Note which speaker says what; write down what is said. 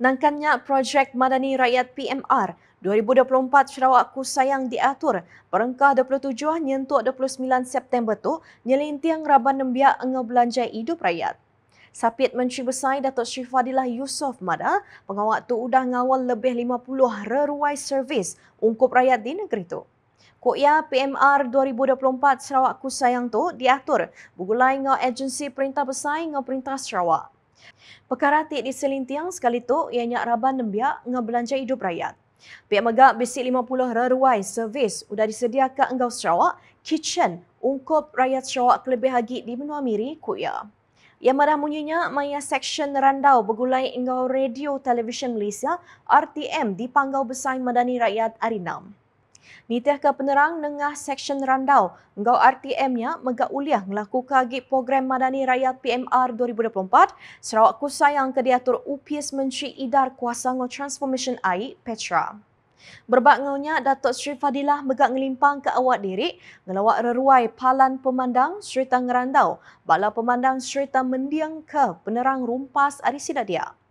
Speaker 1: Nangkannya projek Madani Rakyat PMR 2024 Sarawak Ku Sayang diatur perengkah 27 nyentuk 29 September tu nyelintiang Raban Nembia enge belanja hidup rakyat. Sapit Menteri Besar Datuk Sri Fadilah Yusof Mada, pengawal tu udah ngawal lebih 50 reruai servis ungkup rakyat di negeri tu. Kok ya PMR 2024 Sarawak Ku Sayang tu diatur bugulai ngau agensi perintah besar ngau perintah Sarawak. Perkara ti di selintiang sekali tu ianya raban nembiak ngebelanja hidup rakyat. Pihak megak besi 50 reruai servis udah disedia ke engkau Sarawak, kitchen ungkup rakyat Sarawak kelebih hagi di Menua Miri, Kuya. Yang marah munyinya, maya Section randau begulai engkau radio televisyen Malaysia, RTM di panggau besar madani rakyat Arinam. Nitih ke penerang nengah seksyen randau. Engkau RTM-nya megak uliah melakukan lagi program Madani Raya PMR 2024. Sarawak ku sayang ke UPS Menteri Idar Kuasa Ngau Transformation AI Petra. Berbak ngaunya Datuk Sri Fadilah megak ngelimpang ke awak diri ngelawak reruai palan pemandang Sri Tangerandau. Bala pemandang Sri Mendiang ke penerang rumpas Arisida